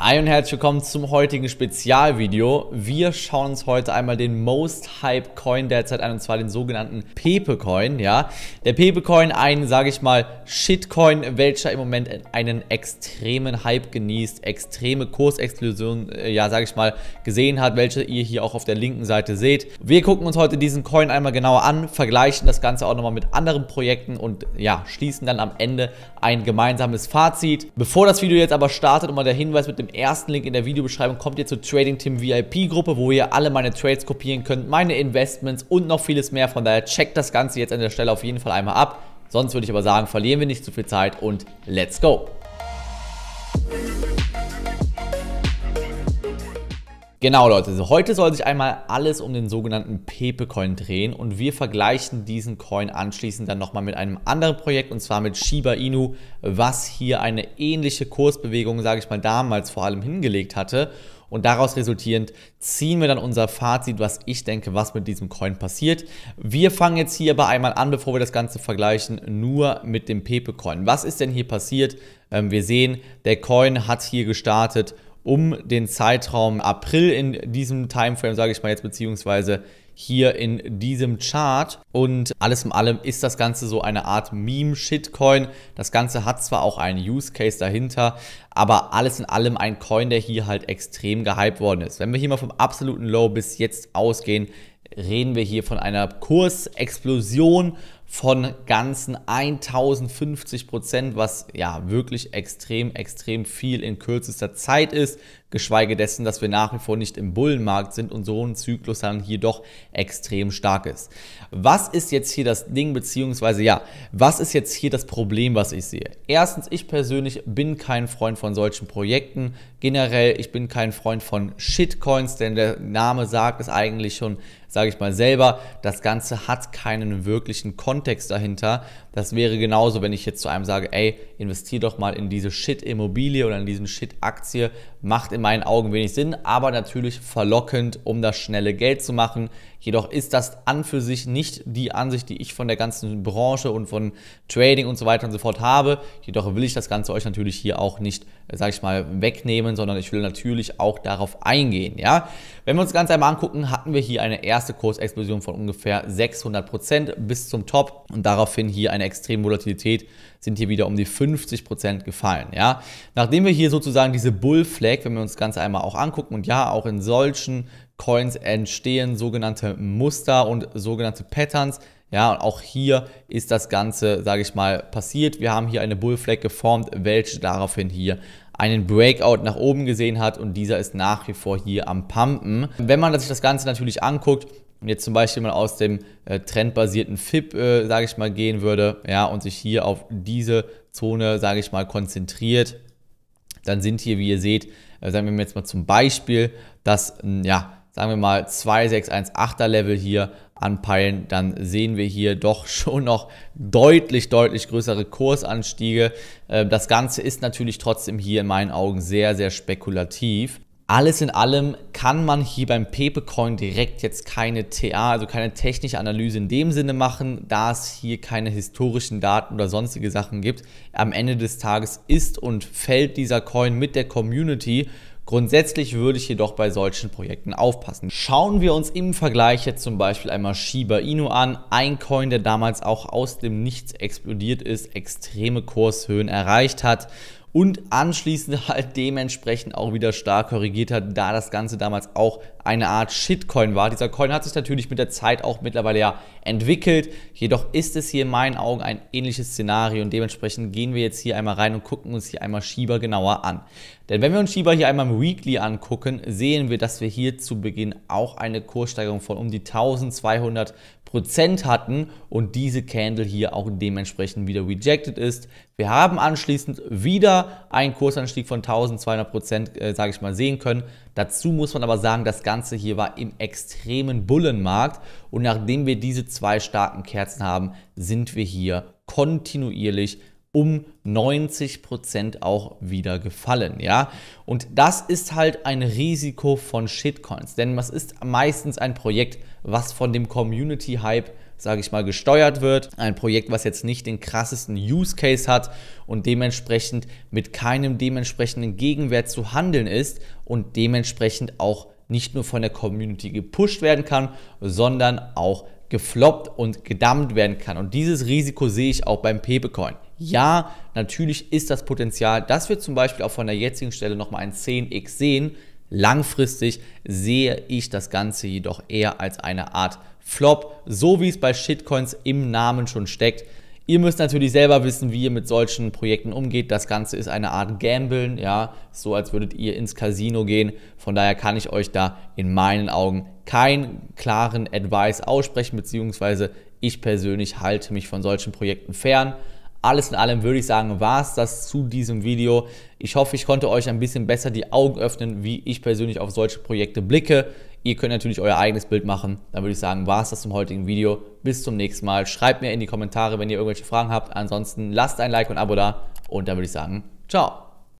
Hi und herzlich willkommen zum heutigen Spezialvideo. Wir schauen uns heute einmal den Most Hype Coin derzeit an und zwar den sogenannten Pepe Coin, ja. Der Pepe Coin, ein, sage ich mal, Shitcoin, welcher im Moment einen extremen Hype genießt, extreme Kursexplosionen, äh, ja, sage ich mal, gesehen hat, welche ihr hier auch auf der linken Seite seht. Wir gucken uns heute diesen Coin einmal genauer an, vergleichen das Ganze auch nochmal mit anderen Projekten und ja, schließen dann am Ende ein gemeinsames Fazit. Bevor das Video jetzt aber startet, nochmal der Hinweis mit dem dem ersten Link in der Videobeschreibung kommt ihr zur Trading Team VIP Gruppe, wo ihr alle meine Trades kopieren könnt, meine Investments und noch vieles mehr. Von daher checkt das Ganze jetzt an der Stelle auf jeden Fall einmal ab. Sonst würde ich aber sagen, verlieren wir nicht zu viel Zeit und let's go! Genau Leute, also heute soll sich einmal alles um den sogenannten Pepe-Coin drehen und wir vergleichen diesen Coin anschließend dann nochmal mit einem anderen Projekt und zwar mit Shiba Inu, was hier eine ähnliche Kursbewegung, sage ich mal, damals vor allem hingelegt hatte. Und daraus resultierend ziehen wir dann unser Fazit, was ich denke, was mit diesem Coin passiert. Wir fangen jetzt hier aber einmal an, bevor wir das Ganze vergleichen, nur mit dem Pepe-Coin. Was ist denn hier passiert? Ähm, wir sehen, der Coin hat hier gestartet um den Zeitraum April in diesem Timeframe, sage ich mal jetzt, beziehungsweise hier in diesem Chart. Und alles in allem ist das Ganze so eine Art Meme-Shitcoin. Das Ganze hat zwar auch einen Use-Case dahinter, aber alles in allem ein Coin, der hier halt extrem gehypt worden ist. Wenn wir hier mal vom absoluten Low bis jetzt ausgehen, reden wir hier von einer Kursexplosion von ganzen 1050 Prozent, was ja wirklich extrem, extrem viel in kürzester Zeit ist geschweige dessen, dass wir nach wie vor nicht im Bullenmarkt sind und so ein Zyklus dann hier doch extrem stark ist. Was ist jetzt hier das Ding, beziehungsweise ja, was ist jetzt hier das Problem, was ich sehe? Erstens, ich persönlich bin kein Freund von solchen Projekten. Generell, ich bin kein Freund von Shitcoins, denn der Name sagt es eigentlich schon, sage ich mal selber, das Ganze hat keinen wirklichen Kontext dahinter. Das wäre genauso, wenn ich jetzt zu einem sage, ey, investier doch mal in diese Shit-Immobilie oder in diesen Shit-Aktie, macht in meinen Augen wenig Sinn, aber natürlich verlockend, um das schnelle Geld zu machen. Jedoch ist das an für sich nicht die Ansicht, die ich von der ganzen Branche und von Trading und so weiter und so fort habe. Jedoch will ich das Ganze euch natürlich hier auch nicht, sage ich mal, wegnehmen, sondern ich will natürlich auch darauf eingehen. Ja, wenn wir uns das Ganze einmal angucken, hatten wir hier eine erste Kursexplosion von ungefähr 600 Prozent bis zum Top und daraufhin hier eine extreme Volatilität sind hier wieder um die 50% gefallen. Ja? Nachdem wir hier sozusagen diese Bull Flag, wenn wir uns das Ganze einmal auch angucken und ja, auch in solchen Coins entstehen sogenannte Muster und sogenannte Patterns, ja, und auch hier ist das Ganze, sage ich mal, passiert. Wir haben hier eine Bull Flag geformt, welche daraufhin hier einen Breakout nach oben gesehen hat und dieser ist nach wie vor hier am Pumpen. Wenn man sich das Ganze natürlich anguckt, jetzt zum Beispiel mal aus dem äh, trendbasierten FIP, äh, sage ich mal, gehen würde, ja, und sich hier auf diese Zone, sage ich mal, konzentriert, dann sind hier, wie ihr seht, äh, sagen wir jetzt mal zum Beispiel, dass, ja, sagen wir mal 2618er Level hier anpeilen, dann sehen wir hier doch schon noch deutlich, deutlich größere Kursanstiege. Ähm, das Ganze ist natürlich trotzdem hier in meinen Augen sehr, sehr spekulativ. Alles in allem kann man hier beim Pepecoin direkt jetzt keine TA, also keine technische Analyse in dem Sinne machen, da es hier keine historischen Daten oder sonstige Sachen gibt. Am Ende des Tages ist und fällt dieser Coin mit der Community. Grundsätzlich würde ich jedoch bei solchen Projekten aufpassen. Schauen wir uns im Vergleich jetzt zum Beispiel einmal Shiba Inu an, ein Coin, der damals auch aus dem Nichts explodiert ist, extreme Kurshöhen erreicht hat und anschließend halt dementsprechend auch wieder stark korrigiert hat, da das Ganze damals auch eine Art Shitcoin war. Dieser Coin hat sich natürlich mit der Zeit auch mittlerweile ja entwickelt, jedoch ist es hier in meinen Augen ein ähnliches Szenario und dementsprechend gehen wir jetzt hier einmal rein und gucken uns hier einmal Shiba genauer an. Denn wenn wir uns Shiba hier einmal im Weekly angucken, sehen wir, dass wir hier zu Beginn auch eine Kurssteigerung von um die 1200 Prozent hatten und diese Candle hier auch dementsprechend wieder rejected ist. Wir haben anschließend wieder einen Kursanstieg von 1200 Prozent, äh, sage ich mal, sehen können. Dazu muss man aber sagen, das Ganze hier war im extremen Bullenmarkt und nachdem wir diese zwei starken Kerzen haben, sind wir hier kontinuierlich um 90 Prozent auch wieder gefallen, ja. Und das ist halt ein Risiko von Shitcoins, denn was ist meistens ein Projekt, was von dem Community-Hype sage ich mal, gesteuert wird. Ein Projekt, was jetzt nicht den krassesten Use Case hat und dementsprechend mit keinem dementsprechenden Gegenwert zu handeln ist und dementsprechend auch nicht nur von der Community gepusht werden kann, sondern auch gefloppt und gedammt werden kann. Und dieses Risiko sehe ich auch beim Pepecoin ja, natürlich ist das Potenzial, dass wir zum Beispiel auch von der jetzigen Stelle nochmal ein 10x sehen. Langfristig sehe ich das Ganze jedoch eher als eine Art Flop, so wie es bei Shitcoins im Namen schon steckt. Ihr müsst natürlich selber wissen, wie ihr mit solchen Projekten umgeht. Das Ganze ist eine Art Gambeln, ja, so als würdet ihr ins Casino gehen. Von daher kann ich euch da in meinen Augen keinen klaren Advice aussprechen, beziehungsweise ich persönlich halte mich von solchen Projekten fern. Alles in allem würde ich sagen, war es das zu diesem Video. Ich hoffe, ich konnte euch ein bisschen besser die Augen öffnen, wie ich persönlich auf solche Projekte blicke. Ihr könnt natürlich euer eigenes Bild machen. Dann würde ich sagen, war es das zum heutigen Video. Bis zum nächsten Mal. Schreibt mir in die Kommentare, wenn ihr irgendwelche Fragen habt. Ansonsten lasst ein Like und ein Abo da. Und dann würde ich sagen, ciao.